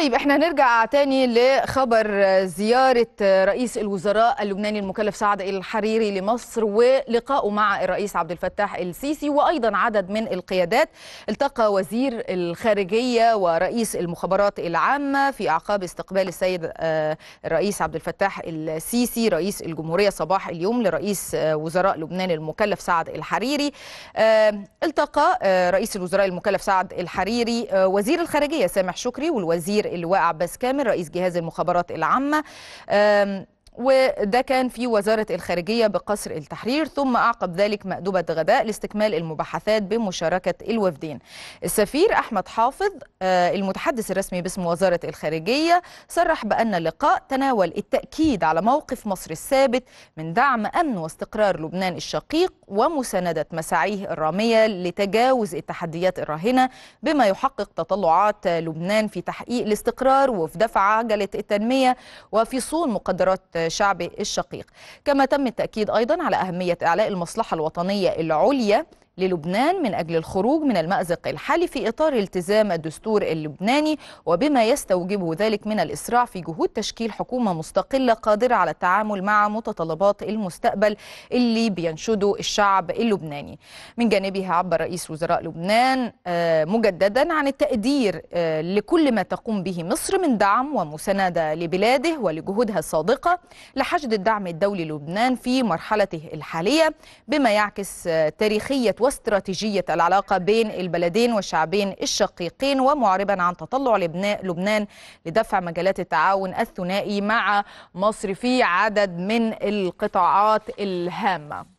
طيب احنا نرجع تاني لخبر زيارة رئيس الوزراء اللبناني المكلف سعد الحريري لمصر ولقائه مع الرئيس عبد الفتاح السيسي وأيضا عدد من القيادات التقى وزير الخارجية ورئيس المخابرات العامة في أعقاب استقبال السيد آه، الرئيس عبد الفتاح السيسي رئيس الجمهورية صباح اليوم لرئيس آه، وزراء لبنان المكلف سعد الحريري آه، التقى رئيس الوزراء المكلف سعد الحريري وزير الخارجية سامح شكري والوزير الكبير اللواء عباس كامل رئيس جهاز المخابرات العامة وده كان في وزارة الخارجية بقصر التحرير ثم أعقب ذلك مأدبة غداء لاستكمال المباحثات بمشاركة الوفدين السفير أحمد حافظ آه، المتحدث الرسمي باسم وزارة الخارجية صرح بأن اللقاء تناول التأكيد على موقف مصر الثابت من دعم أمن واستقرار لبنان الشقيق ومساندة مساعيه الرامية لتجاوز التحديات الراهنة بما يحقق تطلعات لبنان في تحقيق الاستقرار وفي دفع عجلة التنمية وفي صون مقدرات شعبه الشقيق كما تم التأكيد أيضا على أهمية إعلاء المصلحة الوطنية العليا للبنان من أجل الخروج من المأزق الحالي في إطار التزام الدستور اللبناني وبما يستوجبه ذلك من الإسراع في جهود تشكيل حكومة مستقلة قادرة على التعامل مع متطلبات المستقبل اللي بينشده الشعب اللبناني من جانبه عبر رئيس وزراء لبنان آه، مجددا عن التقدير آه، لكل ما تقوم به مصر من دعم ومساندة لبلاده ولجهودها الصادقة لحشد الدعم الدولي للبنان في مرحلته الحالية بما يعكس آه، تاريخية واستراتيجية العلاقة بين البلدين والشعبين الشقيقين ومعربا عن تطلع لبنان لدفع مجالات التعاون الثنائي مع مصر في عدد من القطاعات الهامة